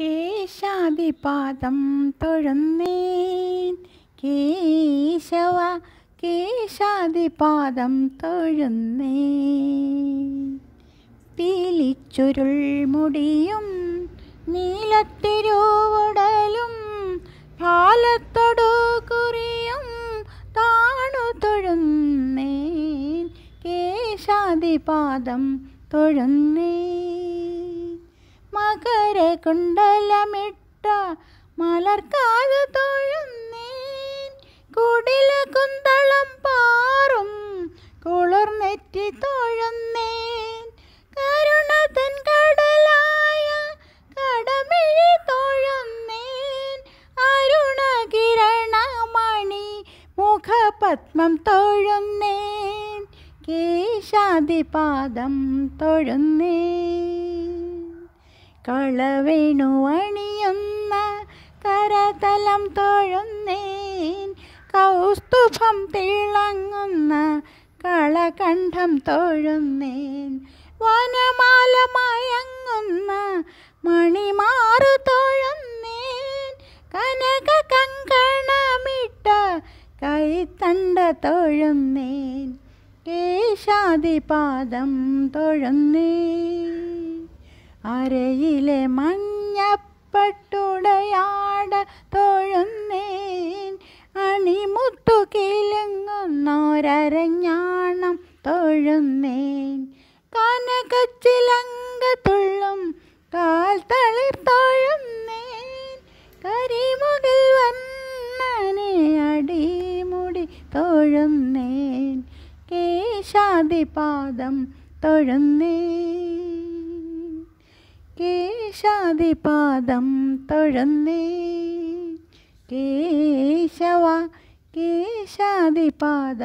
കേശാദിപാദം തൊഴുന്നേശവ കേശവ കേശാദിപാദം തൊഴുന്നേ പീലിച്ചുരുൾ മുടിയും നീലത്തിരുവുടലും ഭാലത്തൊടു താണു തൊഴുന്നേ കേശാദിപാദം തൊഴുന്നേ നേരെ കുണ്ടലമിട്ട മലർക്കാതു തൊഴുന്നേൻ കുടില കുന്തളം പാറും കുളിർ നെറ്റി തൊഴുന്നേൻ കരുണതൻ കടലായ കടമിഴി തൊഴുന്നേൻ അരുണകിരണമണി മുഖപത്മം തൊഴുന്നേൻ കേശാദിപാദം തൊഴുന്നേൻ കളവേണു അണിയുന്ന കരതലം തോഴുന്നേൻ കൗസ്തുഭം തിളങ്ങുന്ന കളകണ്ഠം തോഴുന്നേൻ വനമാല മയങ്ങുന്ന മണിമാറു തോഴുന്നേൻ കനക കങ്കണമിട്ട കൈത്തണ്ട തോഴുന്നേൻ കേശാദിപാദം തൊഴുന്നേൻ അരയിലെ മഞ്ഞപ്പട്ടുടയാട തൊഴുന്നേൻ അണിമുത്തു കിലുങ്ങുന്നോരഞ്ഞാണം തൊഴുന്നേൻ കനകച്ചിലങ്കത്തുള്ളും കാൽ തളിർ തൊഴുന്നേൻ കരിമുകിൽ വന്നനെ അടിമുടി തൊഴുന്നേൻ കേശാദിപാദം തൊഴുന്നേൻ കേശാദി പാദം തൊഴന്നേ കേശവ കേശാദി പാദം